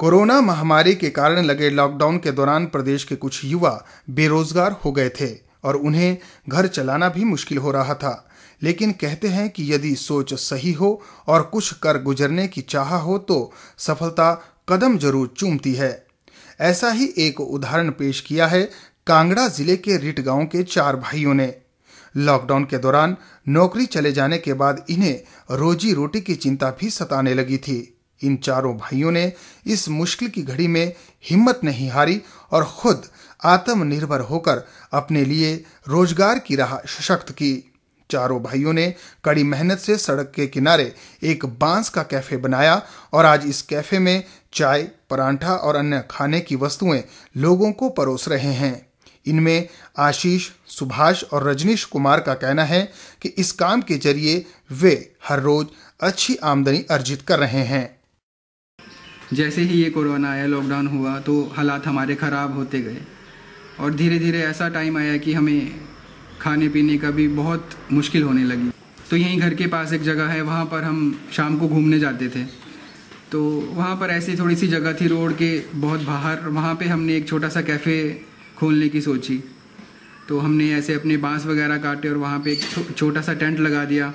corona महामारी के कारण लगे लॉकडाउन के दौरान प्रदेश के कुछ युवा बेरोजगार हो गए थे और उन्हें घर चलाना भी मुश्किल हो रहा था लेकिन कहते हैं कि यदि सोच सही हो और कुछ कर गुजरने की चाह हो तो सफलता कदम जरूर चूमती है ऐसा ही एक उदाहरण पेश किया है कांगड़ा जिले के रिट गांव के चार भाइयों ने लॉकडाउन के दौरान नौकरी चले जाने के बाद इन्हें रोजी रोटी की चिंता भी सताने लगी थी इन चारों भाइयों ने इस मुश्किल की घड़ी में हिम्मत नहीं हारी और खुद आत्मनिर्भर होकर अपने लिए रोजगार की राह सशक्त की चारों भाइयों ने कड़ी मेहनत से सड़क के किनारे एक बांस का कैफे बनाया और आज इस कैफे में चाय परांठा और अन्य खाने की वस्तुएं लोगों को परोस रहे हैं इनमें आशीष सुभाष और रजनीश कुमार का कहना है कि इस काम के जरिए वे हर रोज अच्छी आमदनी अर्जित कर रहे हैं जैसे ही ये कोरोना आया लॉकडाउन हुआ तो हालात हमारे ख़राब होते गए और धीरे धीरे ऐसा टाइम आया कि हमें खाने पीने का भी बहुत मुश्किल होने लगी तो यहीं घर के पास एक जगह है वहाँ पर हम शाम को घूमने जाते थे तो वहाँ पर ऐसी थोड़ी सी जगह थी रोड के बहुत बाहर वहाँ पे हमने एक छोटा सा कैफ़े खोलने की सोची तो हमने ऐसे अपने बांस वगैरह काटे और वहाँ पे एक छोटा सा टेंट लगा दिया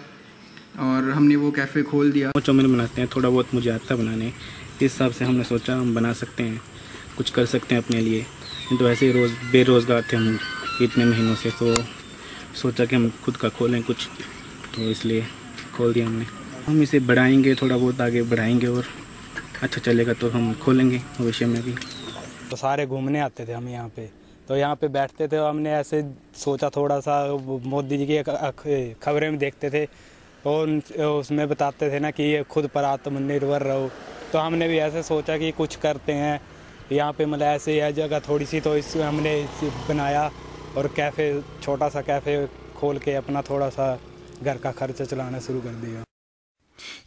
और हमने वो कैफ़े खोल दिया चाउमिन बनाते हैं थोड़ा बहुत मुझे आता बनाने इस हिसाब से हमने सोचा हम बना सकते हैं कुछ कर सकते हैं अपने लिए तो ऐसे ही रोज़ बेरोज़गार थे हम इतने महीनों से तो सोचा कि हम खुद का खोलें कुछ तो इसलिए खोल दिया हमने हम इसे बढ़ाएंगे थोड़ा बहुत आगे बढ़ाएंगे और अच्छा चलेगा तो हम खोलेंगे भविष्य में भी तो सारे घूमने आते थे हम यहाँ पे तो यहाँ पे बैठते थे और हमने ऐसे सोचा थोड़ा सा मोदी जी की खबरें में देखते थे और तो उसमें बताते थे ना कि ये खुद पर आत्मनिर्भर रहो तो हमने भी ऐसे सोचा कि कुछ करते हैं यहाँ पे मतलब ऐसे है जगह थोड़ी सी तो इस हमने इस बनाया और कैफ़े छोटा सा कैफ़े खोल के अपना थोड़ा सा घर का खर्चा चलाना शुरू कर दिया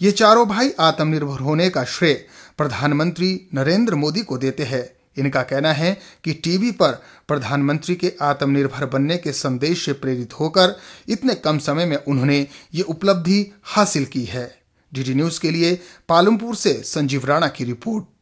ये चारों भाई आत्मनिर्भर होने का श्रेय प्रधानमंत्री नरेंद्र मोदी को देते हैं इनका कहना है कि टीवी पर प्रधानमंत्री के आत्मनिर्भर बनने के संदेश से प्रेरित होकर इतने कम समय में उन्होंने ये उपलब्धि हासिल की है डीडी न्यूज के लिए पालमपुर से संजीव राणा की रिपोर्ट